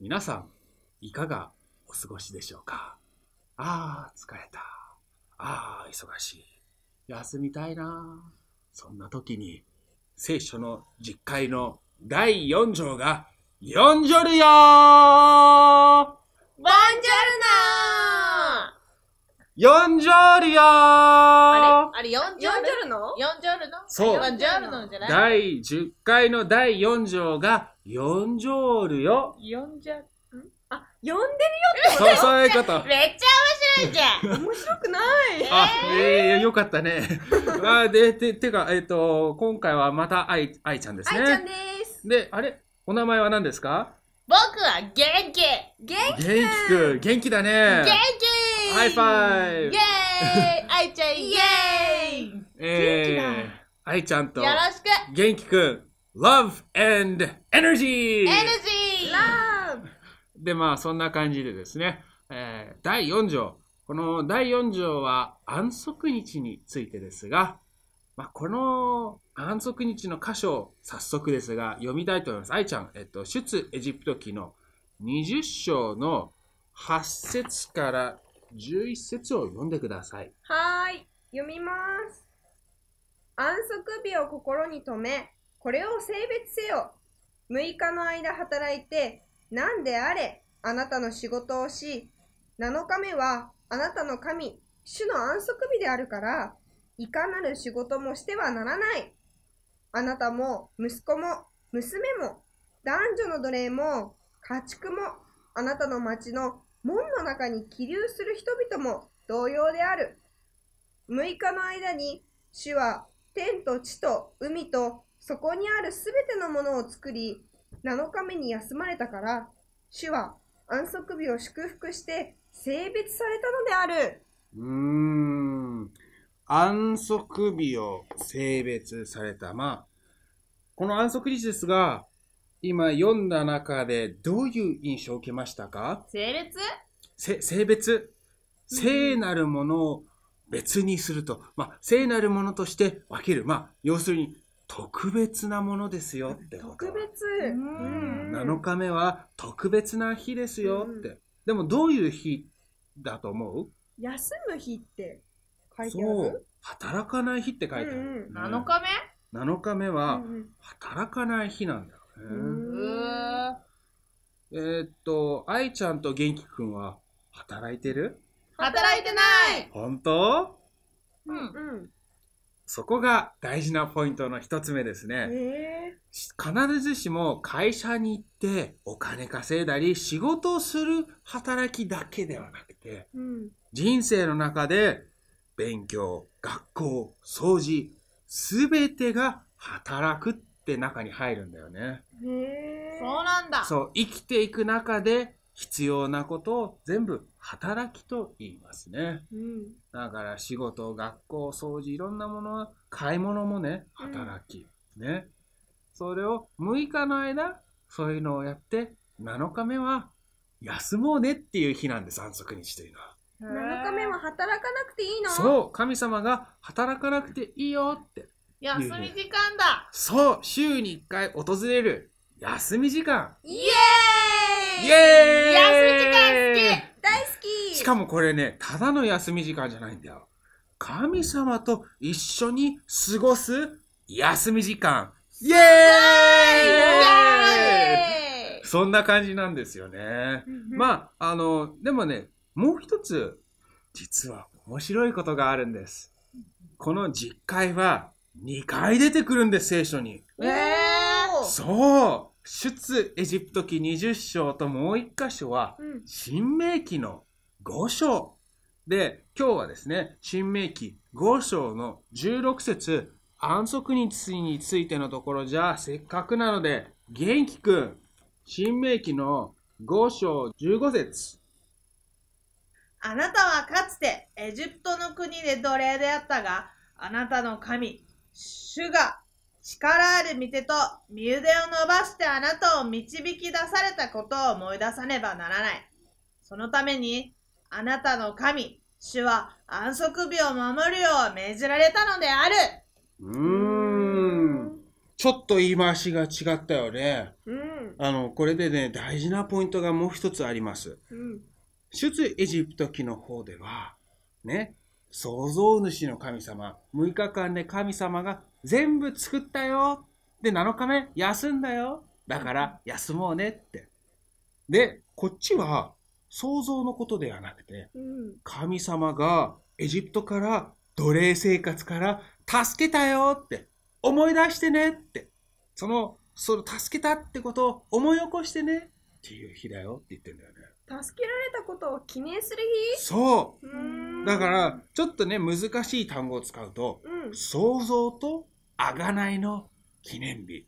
皆さん、いかがお過ごしでしょうかああ、疲れた。ああ、忙しい。休みたいな。そんな時に、聖書の実会の第4条が、4ジョルよバンジョルナー四ジョーリオあれあれ四ジョルの四ジョルのそう。四ジョルのじゃない第10回の第4条が四ジョールよ。四ジョル。あ、呼んでるよってそう、そういうこと。めっちゃ面白いじゃん面白くないあ、ええよかったね。あで、て、てか、えっ、と、今回はまた愛、愛ちゃんですね。愛ちゃんです。で、あれお名前は何ですか僕は元気元気元気くん、元気だね。元気ハイファイブイェーイアイちゃんイェーイえー、アイちゃんとよろしく元気くん Love and Energy! エ r ジー !Love! で、まあ、そんな感じでですね、えー、第4条。この第4条は安息日についてですが、まあ、この安息日の箇所を早速ですが、読みたいと思います。愛ちゃん、えっと、出エジプト記の20章の8節から11節を読んでください。はい、読みます。安息日を心に留め、これを性別せよ。6日の間働いて、何であれ、あなたの仕事をし、7日目はあなたの神、主の安息日であるから、いかなる仕事もしてはならない。あなたも、息子も、娘も、男女の奴隷も、家畜も、あなたの町の門の中に起立する人々も同様である。6日の間に主は天と地と海とそこにあるすべてのものを作り、7日目に休まれたから、主は安息日を祝福して性別されたのである。うーん。安息日を性別された。まあ、この安息日ですが、今読んだ中でどういう印象を受けましたか性別性別聖なるものを別にすると、まあ、聖なるものとして分ける、まあ、要するに特別なものですよってこと特別、うん、7日目は特別な日ですよって、でもどういう日だと思う休む日って書いてあるそう働かない日って書いてある、7日目 ?7 日目は働かない日なんだえー、っと、愛ちゃんと元気くんは働いてる働いてない本当うん。うん。そこが大事なポイントの一つ目ですね。えー、必ずしも会社に行ってお金稼いだり仕事をする働きだけではなくて、うん、人生の中で勉強、学校、掃除、すべてが働くって中に入るんだよね。そうなんだ。そう、生きていく中で必要なことを全部働きと言いますね。うん、だから仕事、学校、掃除、いろんなもの、買い物もね、働き。うん、ね。それを6日の間、そういうのをやって、7日目は休もうねっていう日なんです、安息日というのは。7日目は働かなくていいのそう、神様が働かなくていいよって。休み時間だそう週に1回訪れる休み時間イエーイイエーイ休み時間好き大好きしかもこれねただの休み時間じゃないんだよ神様と一緒に過ごす休み時間イエーイそんな感じなんですよね。まあ、あの、でもね、もう一つ、実は面白いことがあるんです。この実会は、2回出てくるんです、聖書に。えー、そう出エジプト記20章ともう1箇所は、新明記の5章。で、今日はですね、新明記5章の16節安息日についてのところじゃ、せっかくなので、元気くん、新明記の5章15節あなたはかつてエジプトの国で奴隷であったが、あなたの神、主が力ある御手と身腕を伸ばしてあなたを導き出されたことを思い出さねばならない。そのために、あなたの神、主は安息日を守るよう命じられたのである。うーん。ちょっと言い回しが違ったよね。うん。あの、これでね、大事なポイントがもう一つあります。うん。出エジプト記の方では、ね、創造主の神様、6日間で神様が全部作ったよ。で、7日目、休んだよ。だから、休もうねって。で、こっちは、想像のことではなくて、神様がエジプトから奴隷生活から助けたよって、思い出してねって、その、その助けたってことを思い起こしてねっていう日だよって言ってんだよね。助けられたことを記念する日そう。うだから、ちょっとね、難しい単語を使うと、うん、想像とあがないの記念日。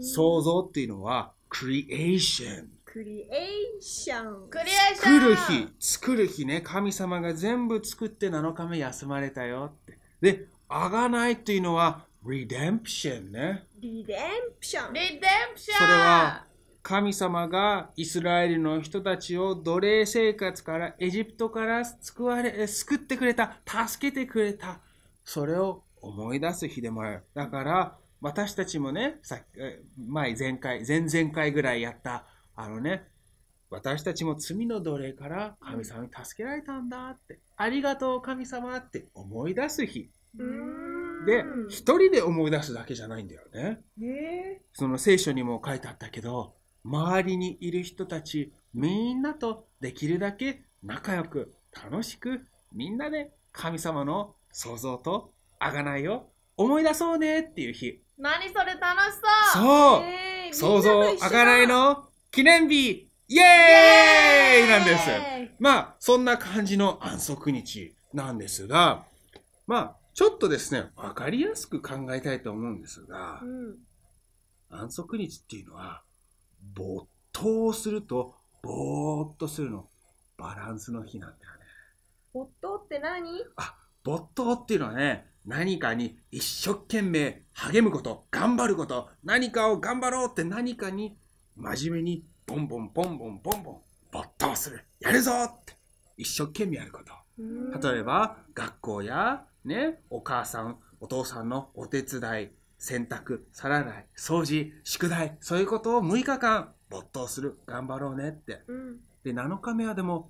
想像っていうのは、クリエーション。クリエーション。クリエーション。作る日、作る日ね、神様が全部作って7日目休まれたよって。で、あがないっていうのは、リデンプションね。リデンプション。リデンプション。それは、神様がイスラエルの人たちを奴隷生活からエジプトから救われ救ってくれた助けてくれたそれを思い出す日でもあるだから私たちもねさ前前回前々回ぐらいやったあのね私たちも罪の奴隷から神様に助けられたんだって、ありがとう神様って思い出す日で一人で思い出すだけじゃないんだよね、えー、その聖書にも書いてあったけど周りにいる人たちみんなとできるだけ仲良く楽しくみんなで神様の創造と贖いを思い出そうねっていう日何それ楽しそうそう、えー、あがないの記念日イエーイなんですまあそんな感じの安息日なんですがまあちょっとですね分かりやすく考えたいと思うんですが、うん、安息日っていうのは没頭するとぼーっとするのバランスの日なんだよね。没頭って何あ没頭っていうのはね何かに一生懸命励むこと頑張ること何かを頑張ろうって何かに真面目にボンボンボンボンボンボン没頭するやるぞって一生懸命やること例えば学校や、ね、お母さんお父さんのお手伝い洗濯、皿洗い、掃除、宿題、そういうことを6日間没頭する。頑張ろうねって。うん、で、7日目はでも、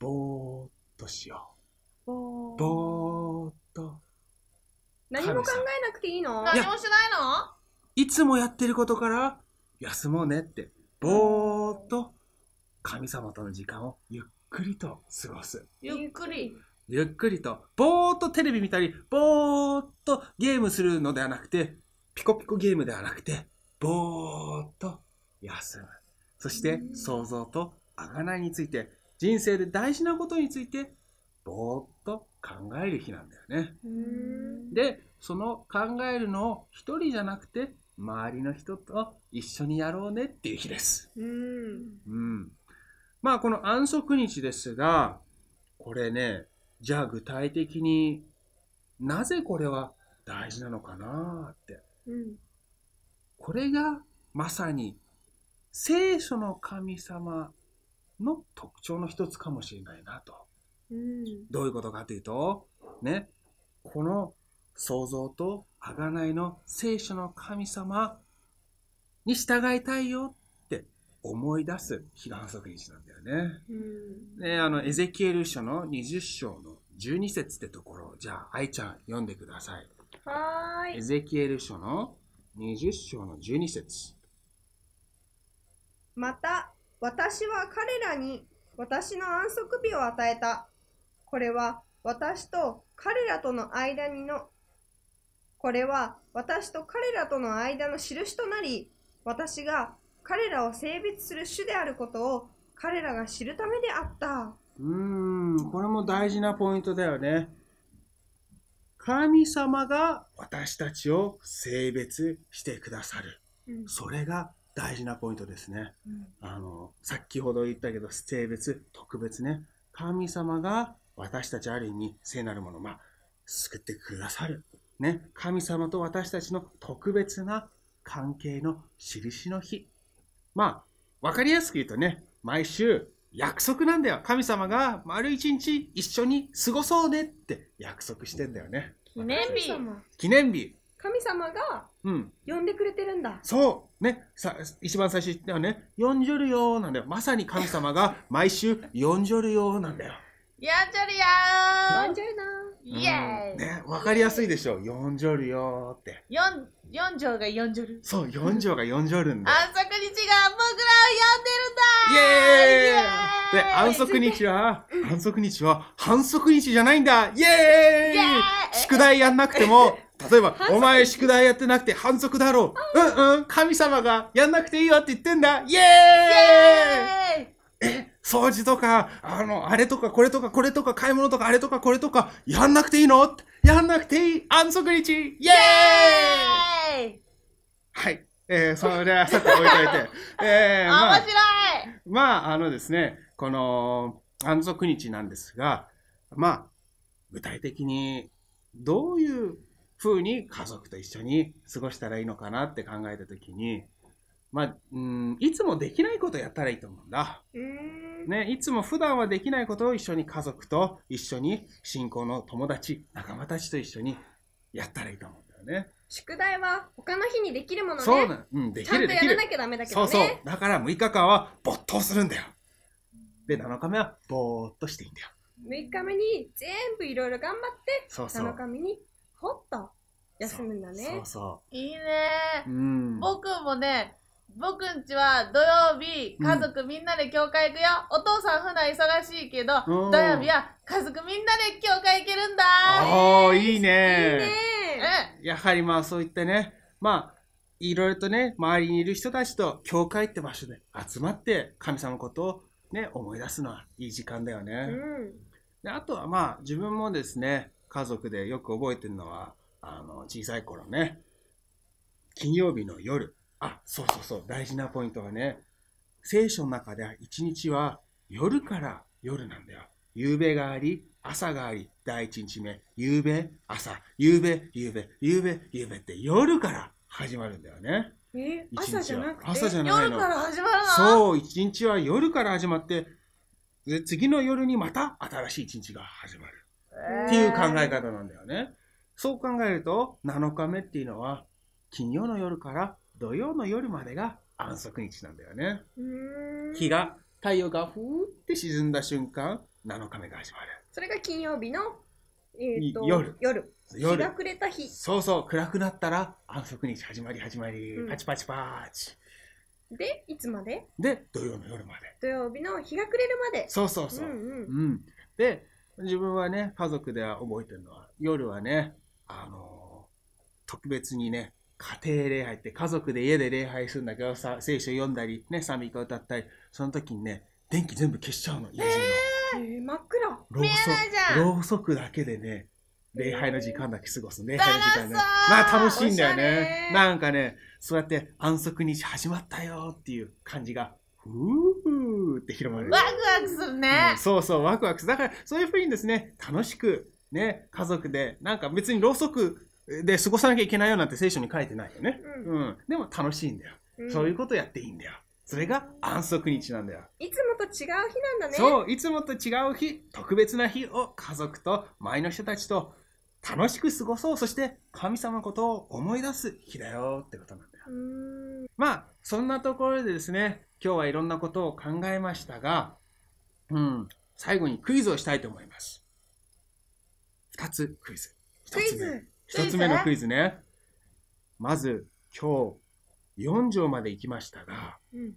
ぼーっとしよう。ぼーっと。何も考えなくていいの何もしないのいつもやってることから休もうねって。ぼーっと神様との時間をゆっくりと過ごす。ゆっくり。ゆっくりと、ぼーっとテレビ見たり、ぼーっとゲームするのではなくて、ピコピコゲームではなくて、ぼーっと休む。そして、想像と贖いについて、人生で大事なことについて、ぼーっと考える日なんだよね。で、その考えるのを一人じゃなくて、周りの人と一緒にやろうねっていう日です。うん。まあ、この安息日ですが、これね、じゃあ具体的になぜこれは大事なのかなって、うん、これがまさに聖書の神様の特徴の一つかもしれないなと、うん、どういうことかというとねこの創造と贖いの聖書の神様に従いたいよ思い出す日が反則日なんだよね。で、あの、エゼキエル書の20章の12節ってところじゃあ、愛ちゃん読んでください。はい。エゼキエル書の20章の12節また、私は彼らに私の安息日を与えた。これは私と彼らとの間にの、これは私と彼らとの間の印となり、私が彼らを性別する種であることを彼らが知るためであった。うーん、これも大事なポイントだよね。神様が私たちを性別してくださる。うん、それが大事なポイントですね。うん、あの、先ほど言ったけど、性別、特別ね。神様が私たちある意味、聖なるもの、まあ、救ってくださる。ね。神様と私たちの特別な関係の印の日まあ、わかりやすく言うとね、毎週約束なんだよ。神様が丸一日一緒に過ごそうねって約束してんだよね。記念日。記念日。神様が呼んでくれてるんだ。うん、そう。ね。さ、一番最初言ったよね。呼んじょるよなんだよ。まさに神様が 毎週呼んじょるよなんだよ。呼んじょるよー呼んじょるなイーイ、ね、わかりやすいでしょ。呼んじょるよって。四四条が呼んじょる。そう、四条が呼んじょるんだ。安が僕らを呼んでるんだイエーイで、安息日は、安息日は、反則日じゃないんだイエーイ宿題やんなくても、例えば、お前宿題やってなくて反則だろう。うんうん、神様がやんなくていいよって言ってんだイエーイえ、掃除とか、あの、あれとかこれとかこれとか買い物とかあれとかこれとか、やんなくていいのやんなくていい安息日イエーイはい。えー、それはさて置いといて。えー、まあ、面白いまあ、あのですね、この安息日なんですが、まあ、具体的にどういうふうに家族と一緒に過ごしたらいいのかなって考えたときに、まあ、うん、いつもできないことやったらいいと思うんだ。ね、いつも普段はできないことを一緒に家族と一緒に信仰の友達、仲間たちと一緒にやったらいいと思うんだよね。宿題は他の日にできるものね。そうなうん、できる。ちゃんとやらなきゃダメだけどね。そうそう。だから6日間は没頭するんだよ。で、7日目はぼーっとしていいんだよ。6日目に全部いろいろ頑張って、そうそう7日目にほっと休むんだね。そうそういいねうん。僕もね、僕んちは土曜日、家族みんなで教会行くよ。うん、お父さん普段忙しいけど、土曜日は家族みんなで教会行けるんだ。おお、いいねいいねやはりまあそういったね、まあ、いろいろとね、周りにいる人たちと、教会って場所で集まって、神様のことをね、思い出すのはいい時間だよね。であとはまあ、自分もですね、家族でよく覚えてるのは、あの、小さい頃ね、金曜日の夜、あ、そうそうそう、大事なポイントはね、聖書の中では一日は夜から夜なんだよ。夕べがあり、朝があり、第1日目、夕べ、朝、夕べ、夕べ、夕べ、夕べって夜から始まるんだよね。え朝じゃなくて朝じゃないの夜から始まるのそう一日は夜から始まってで次の夜にまた新しい一日が始まる、えー、っていう考え方なんだよねそう考えると7日目っていうのは金曜の夜から土曜の夜までが安息日なんだよね日が太陽がふーって沈んだ瞬間7日目が始まるそれが金曜日の、えーと、夜夜日が暮れた日そうそう暗くなったら安息日始まり始まり、うん、パチパチパチでいつまでで土曜の夜まで土曜日の日が暮れるまでそうそうそう、うん、うんうん、で自分はね家族では覚えてるのは夜はねあのー、特別にね家庭礼拝って家族で家で礼拝するんだけどさ聖書読んだりね賛美歌歌ったりその時にね電気全部消しちゃうの家の、えー、真っろうそく、ろうそくだけでね、礼拝の時間だけ過ごす。礼拝の時間ね。まあ楽しいんだよね。なんかね、そうやって安息日始まったよっていう感じが、ふーって広まる。ワクワクするね、うん、そうそう、ワクワクする。だからそういうふうにですね、楽しく、ね、家族で、なんか別にろうそくで過ごさなきゃいけないよなんて聖書に書いてないよね。うん、うん、でも楽しいんだよ。そういうことやっていいんだよ。うんそれが安息日なんだよ。いつもと違う日なんだね。そう、いつもと違う日、特別な日を家族と前の人たちと楽しく過ごそう。そして神様のことを思い出す日だよってことなんだよ。まあ、そんなところでですね、今日はいろんなことを考えましたが、うん、最後にクイズをしたいと思います。2つクイズ。1つ目。1つ目のクイズね。まず、今日、4条まで行きましたが、うん、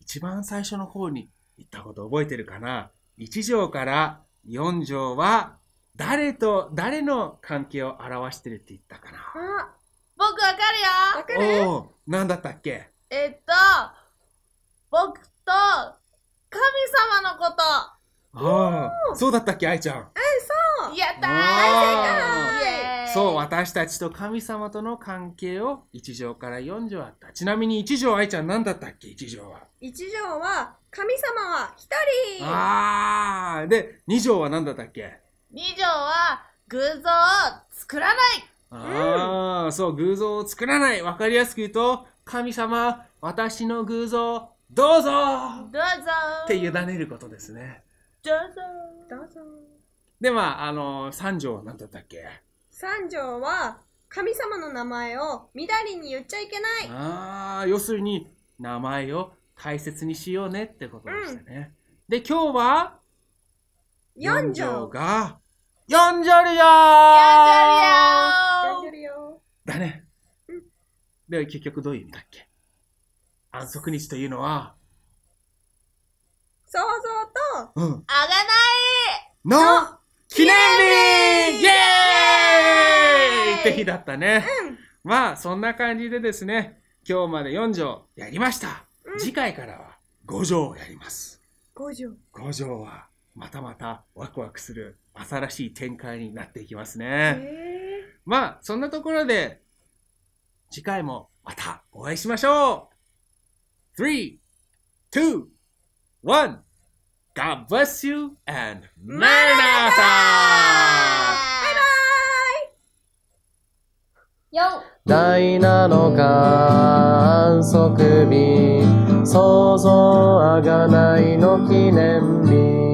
一番最初の方に言ったこと覚えてるかな ?1 条から4条は誰と誰の関係を表してるって言ったかなあ僕わかるよわかる何だったっけえっと僕と神様のことああそうだったっけ愛ちゃんえんそうやったー大正解そう、私たちと神様との関係を1条から4条あった。ちなみに1条愛ちゃん何だったっけ ?1 条は。1条は、神様は1人ああで、2条は何だったっけ ?2 条は、偶像を作らないああ、うん、そう、偶像を作らない。わかりやすく言うと、神様、私の偶像、どうぞどうぞって委ねることですね。どうぞどうぞで、まあ、あの、3条は何だったっけ三条は神様の名前をみだりに言っちゃいけない。ああ、要するに名前を大切にしようねってことでしたね。うん、で、今日は四条が四条るよ四条るよだね。うん、で、結局どういう意味だっけ安息日というのは想像と、あがないの記念日日だったね。うん、まあ、そんな感じでですね、今日まで4条やりました。うん、次回からは5条をやります。5条。5条は、またまたワクワクする新しい展開になっていきますね。まあ、そんなところで、次回もまたお会いしましょう !3、2、1! God bless you and m a r a n a t h 第7安測日想像あがないの記念日